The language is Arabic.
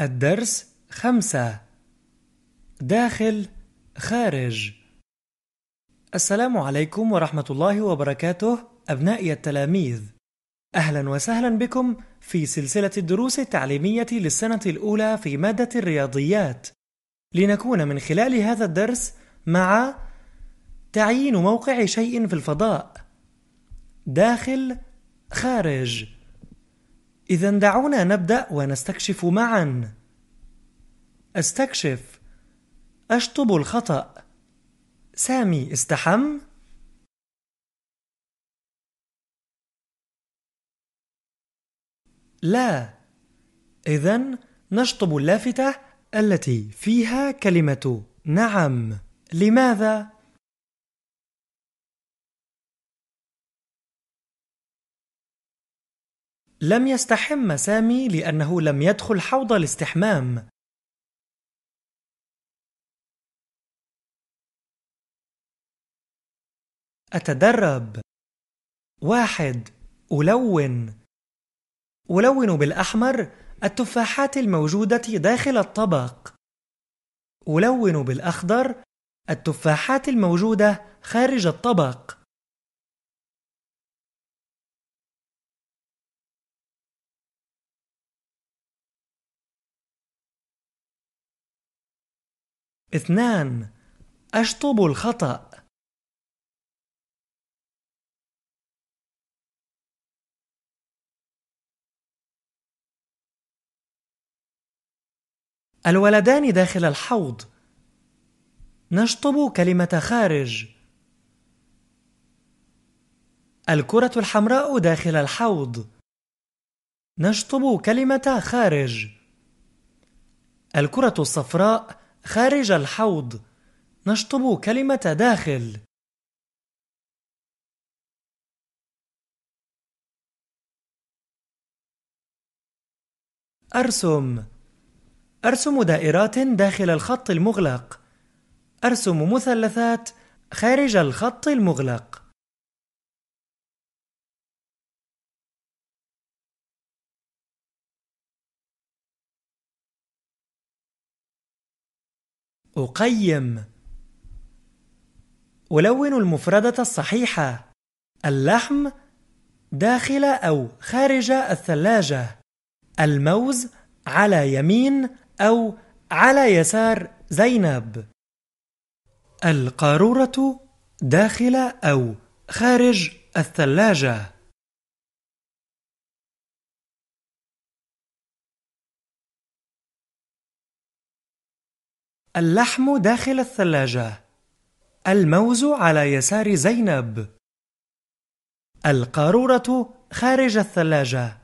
الدرس خمسة داخل خارج السلام عليكم ورحمة الله وبركاته أبنائي التلاميذ أهلا وسهلا بكم في سلسلة الدروس التعليمية للسنة الأولى في مادة الرياضيات لنكون من خلال هذا الدرس مع تعيين موقع شيء في الفضاء داخل خارج إذا دعونا نبدأ ونستكشف معا. أستكشف أشطب الخطأ سامي استحم؟ لا إذا نشطب اللافتة التي فيها كلمة نعم لماذا؟ لم يستحم سامي لأنه لم يدخل حوض الاستحمام. أتدرب واحد ألون ألون بالأحمر التفاحات الموجودة داخل الطبق ألون بالأخضر التفاحات الموجودة خارج الطبق اثنان أشطب الخطأ الولدان داخل الحوض نشطب كلمة خارج الكرة الحمراء داخل الحوض نشطب كلمة خارج الكرة الصفراء خارج الحوض نشطب كلمة داخل أرسم أرسم دائرات داخل الخط المغلق أرسم مثلثات خارج الخط المغلق أقيم ألون المفردة الصحيحة اللحم داخل أو خارج الثلاجة الموز على يمين أو على يسار زينب القارورة داخل أو خارج الثلاجة اللحم داخل الثلاجة الموز على يسار زينب القارورة خارج الثلاجة